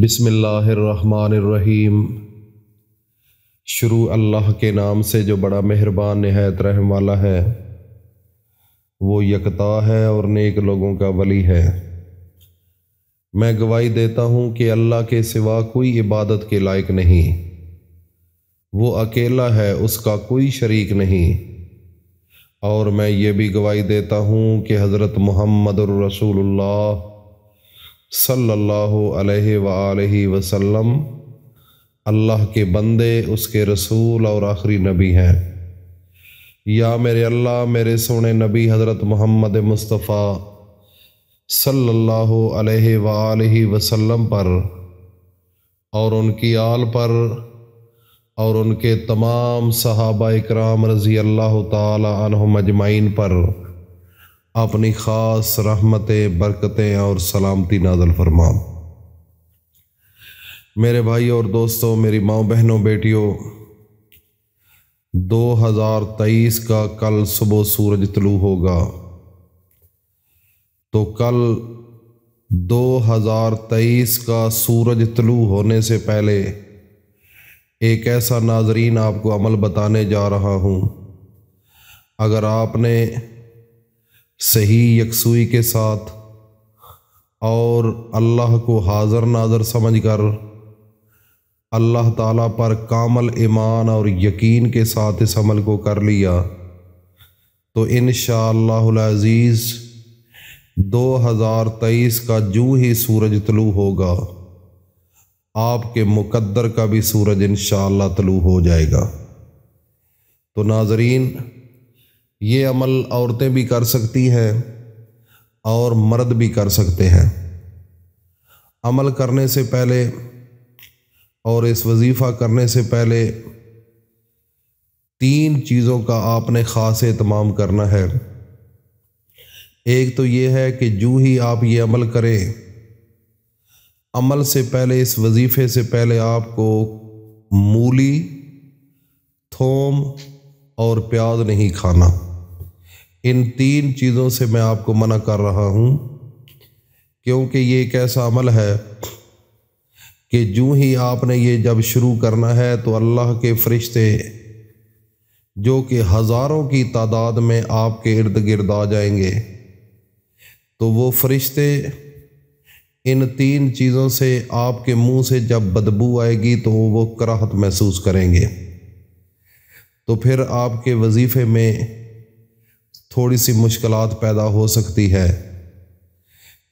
बिसमीम शुरू अल्लाह के नाम से जो बड़ा मेहरबान नहायत रहम वाला है वो यकता है और नेक लोगों का वली है मैं गवाही देता हूँ कि अल्लाह के सिवा कोई इबादत के लायक नहीं वो अकेला है उसका कोई शरीक नहीं और मैं ये भी गवाही देता हूँ कि हज़रत मोहम्मद रसूलुल्लाह सल्लल्लाहु अलैहि अलैहि वसल्लम अल्लाह के बंदे उसके रसूल और आखिरी नबी हैं या मेरे अल्लाह मेरे सोने नबी हज़रत मोहम्मद मुस्तफ़ा सल्लल्लाहु अलैहि अलैहि वसल्लम पर और उनकी आल पर और उनके तमाम सहाबा इकराम रज़ी अल्लाह तआला पर अपनी ख़ास रहमतें बरकतें और सलामती नाजल फरमा मेरे भाई और दोस्तों मेरी माओ बहनों बेटियों 2023 का कल सुबह सूरज तलू होगा तो कल 2023 का सूरज तलू होने से पहले एक ऐसा नाजरीन आपको अमल बताने जा रहा हूँ अगर आपने सही यकसुई के साथ और अल्लाह को हाजर नाजर समझकर अल्लाह ताला पर कामल ईमान और यकीन के साथ इस अमल को कर लिया तो इन हज़ार 2023 का जूँ ही सूरज तलू होगा आपके मुकद्दर का भी सूरज इन शलु हो जाएगा तो नाजरीन ये अमल औरतें भी कर सकती हैं और मर्द भी कर सकते हैं अमल करने से पहले और इस वजीफ़ा करने से पहले तीन चीज़ों का आपने ख़ास एहतमाम करना है एक तो ये है कि जू ही आप ये अमल करें अमल से पहले इस वजीफ़े से पहले आपको मूली थोम और प्याज नहीं खाना इन तीन चीज़ों से मैं आपको मना कर रहा हूँ क्योंकि ये एक ऐसा अमल है कि जूँ ही आपने ये जब शुरू करना है तो अल्लाह के फरिश्ते जो कि हज़ारों की तादाद में आपके इर्द गिर्द आ जाएंगे तो वो फरिश्ते इन तीन चीज़ों से आपके मुंह से जब बदबू आएगी तो वो कराहत महसूस करेंगे तो फिर आपके वजीफ़े में थोड़ी सी मुश्किल पैदा हो सकती है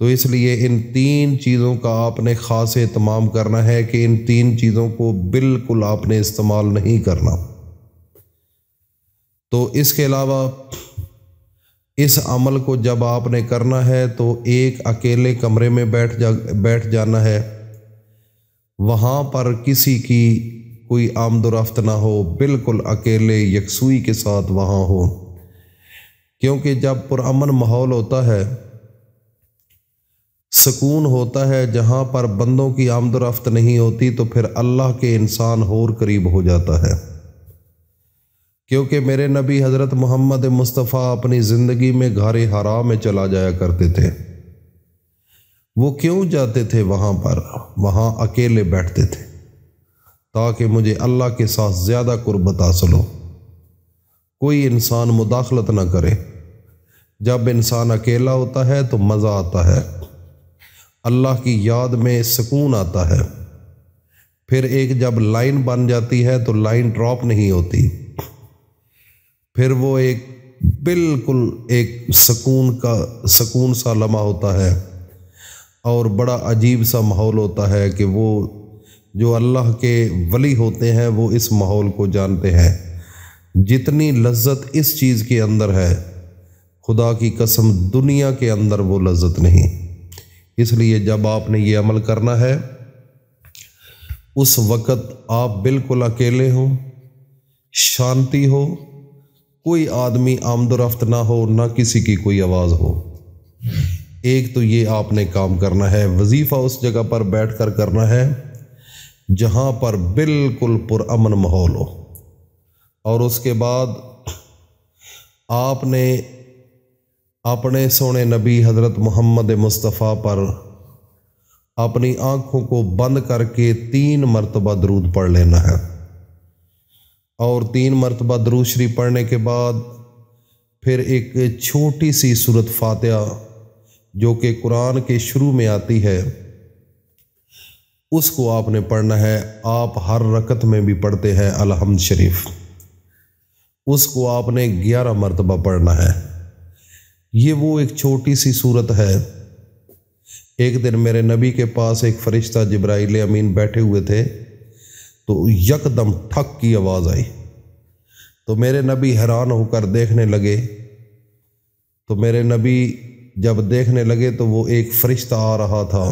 तो इसलिए इन तीन चीज़ों का आपने ख़ास अहतमाम करना है कि इन तीन चीज़ों को बिल्कुल आपने इस्तेमाल नहीं करना तो इसके अलावा इस अमल को जब आपने करना है तो एक अकेले कमरे में बैठ जा बैठ जाना है वहाँ पर किसी की कोई आमदोरफ्त ना हो बिल्कुल अकेले यकसुई के साथ वहाँ हो क्योंकि जब पुरान माहौल होता है सुकून होता है जहाँ पर बंदों की आमदरफ्त नहीं होती तो फिर अल्लाह के इंसान और करीब हो जाता है क्योंकि मेरे नबी हज़रत मोहम्मद मुस्तफ़ा अपनी ज़िंदगी में घरे हरा में चला जाया करते थे वो क्यों जाते थे वहाँ पर वहाँ अकेले बैठते थे ताकि मुझे अल्लाह के साथ ज़्यादा कुर्बत हासिल हो कोई इंसान मुदाखलत ना करे जब इंसान अकेला होता है तो मज़ा आता है अल्लाह की याद में सुकून आता है फिर एक जब लाइन बन जाती है तो लाइन ड्रॉप नहीं होती फिर वो एक बिल्कुल एक सुकून का सुकून सा लम्हा होता है और बड़ा अजीब सा माहौल होता है कि वो जो अल्लाह के वली होते हैं वो इस माहौल को जानते हैं जितनी लज्जत इस चीज़ के अंदर है खुदा की कसम दुनिया के अंदर वो लज्जत नहीं इसलिए जब आपने ये अमल करना है उस वक़्त आप बिल्कुल अकेले हो शांति हो कोई आदमी आमदोरफ्त ना हो ना किसी की कोई आवाज़ हो एक तो ये आपने काम करना है वजीफ़ा उस जगह पर बैठ कर करना है जहाँ पर बिल्कुल पुरमन माहौल हो और उसके बाद आपने अपने सोने नबी हज़रत मोहम्मद मुस्तफ़ा पर अपनी आँखों को बंद करके तीन मरतबा दरूद पढ़ लेना है और तीन मरतबा दरूशरी पढ़ने के बाद फिर एक छोटी सी सूरत फातह जो कि कुरान के शुरू में आती है उसको आपने पढ़ना है आप हर रकत में भी पढ़ते हैं अलहमद शरीफ उसको आपने ग्यारह मरतबा पढ़ना है ये वो एक छोटी सी सूरत है एक दिन मेरे नबी के पास एक फ़रिश्ता जब्राइल अमीन बैठे हुए थे तो यकदम ठक की आवाज़ आई तो मेरे नबी हैरान होकर देखने लगे तो मेरे नबी जब देखने लगे तो वो एक फ़रिश्ता आ रहा था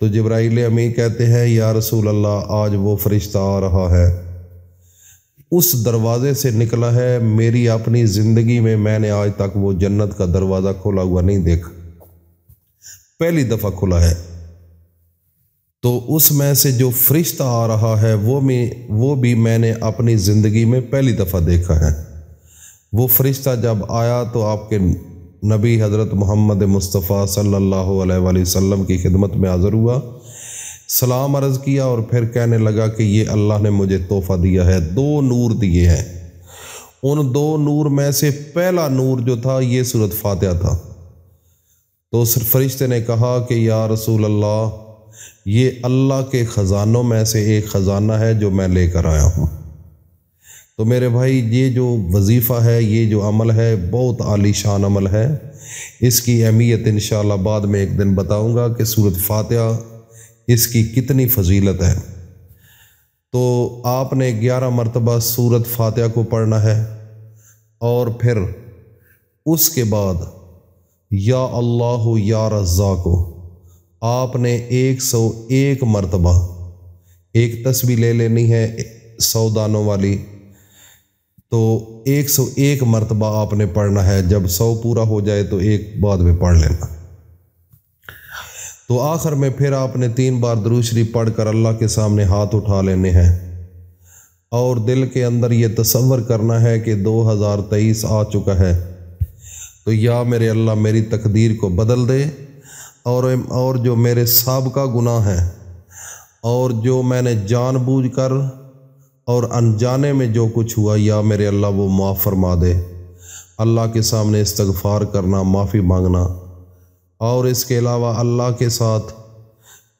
तो जब्राइल अमीन कहते हैं या रसूल अल्लाह आज वो फ़रिश्ता आ रहा है उस दरवाज़े से निकला है मेरी अपनी ज़िंदगी में मैंने आज तक वो जन्नत का दरवाज़ा खोला हुआ नहीं देखा पहली दफ़ा खुला है तो उसमें से जो फरिश्ता आ रहा है वो भी वो भी मैंने अपनी ज़िंदगी में पहली दफ़ा देखा है वो फरिश्ता जब आया तो आपके नबी हज़रत मोहम्मद मुस्तफ़ा सल्लल्लाहु अलैहि वसल्लम की खिदमत में हाज़र हुआ सलाम अर्ज़ किया और फिर कहने लगा कि ये अल्लाह ने मुझे तोहफ़ा दिया है दो नूर दिए हैं उन दो नूर में से पहला नूर जो था ये सूरत फातिहा था तो उस फरिश्ते ने कहा कि या रसूल अल्लाह ये अल्लाह के ख़ज़ानों में से एक ख़ज़ाना है जो मैं लेकर आया हूँ तो मेरे भाई ये जो वजीफ़ा है ये जो अमल है बहुत आलीशान अमल है इसकी अहमियत इन बाद में एक दिन बताऊँगा कि सूरत फातिहा इसकी कितनी फजीलत है तो आपने ग्यारह मरतबा सूरत फातह को पढ़ना है और फिर उसके बाद या अल्लाह या रज़ा को आपने एक सौ एक मरतबा एक तस्वीर ले लेनी है सौ दानों वाली तो एक सौ एक मरतबा आपने पढ़ना है जब सौ पूरा हो जाए तो एक बाद में पढ़ लेना तो आखिर में फिर आपने तीन बार पढ़ पढ़कर अल्लाह के सामने हाथ उठा लेने हैं और दिल के अंदर ये तस्वर करना है कि 2023 आ चुका है तो या मेरे अल्लाह मेरी तकदीर को बदल दे और और जो मेरे सबका गुनाह है और जो मैंने जानबूझकर और अनजाने में जो कुछ हुआ या मेरे अल्लाह वो माफ़ फरमा दे अल्लाह के सामने इस्तगफार करना माफ़ी मांगना और इसके अलावा अल्लाह के साथ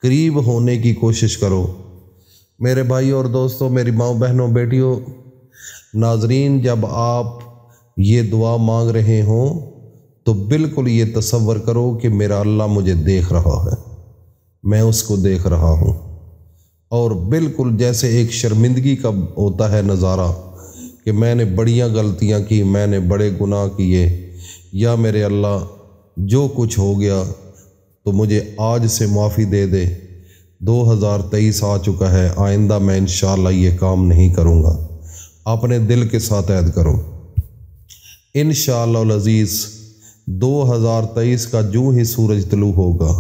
करीब होने की कोशिश करो मेरे भाई और दोस्तों मेरी माओ बहनों बेटियों नाजरीन जब आप ये दुआ मांग रहे हों तो बिल्कुल ये तस्वर करो कि मेरा अल्लाह मुझे देख रहा है मैं उसको देख रहा हूँ और बिल्कुल जैसे एक शर्मिंदगी का होता है नज़ारा कि मैंने बढ़िया गलतियाँ की मैंने बड़े गुनाह किए या मेरे अल्लाह जो कुछ हो गया तो मुझे आज से माफ़ी दे दे 2023 आ चुका है आइंदा मैं इन ये काम नहीं करूँगा अपने दिल के साथ ऐद करो इन शज़ीज़ 2023 का जूँ ही सूरज तलु होगा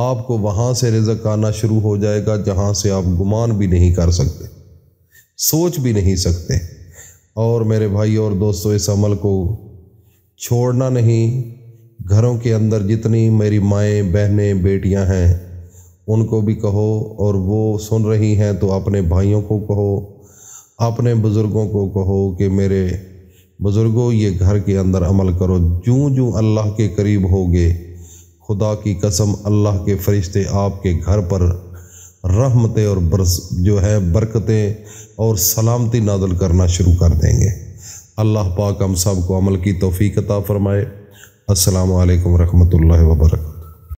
आपको वहाँ से रिजक आना शुरू हो जाएगा जहाँ से आप गुमान भी नहीं कर सकते सोच भी नहीं सकते और मेरे भाई और दोस्तों इस अमल को छोड़ना नहीं घरों के अंदर जितनी मेरी माएँ बहनें बेटियां हैं उनको भी कहो और वो सुन रही हैं तो अपने भाइयों को कहो अपने बुज़ुर्गों को कहो कि मेरे बुज़ुर्गों ये घर के अंदर अमल करो जूँ जूँ अल्लाह के करीब होगे खुदा की कसम अल्लाह के फरिश्ते आपके घर पर रहमतें और बरस जो है बरकतें और सलामती नादल करना शुरू कर देंगे अल्लाह पाक हम सब को अमल की तोफ़ी कता फ़रमाए असलकम वरहमल वर्क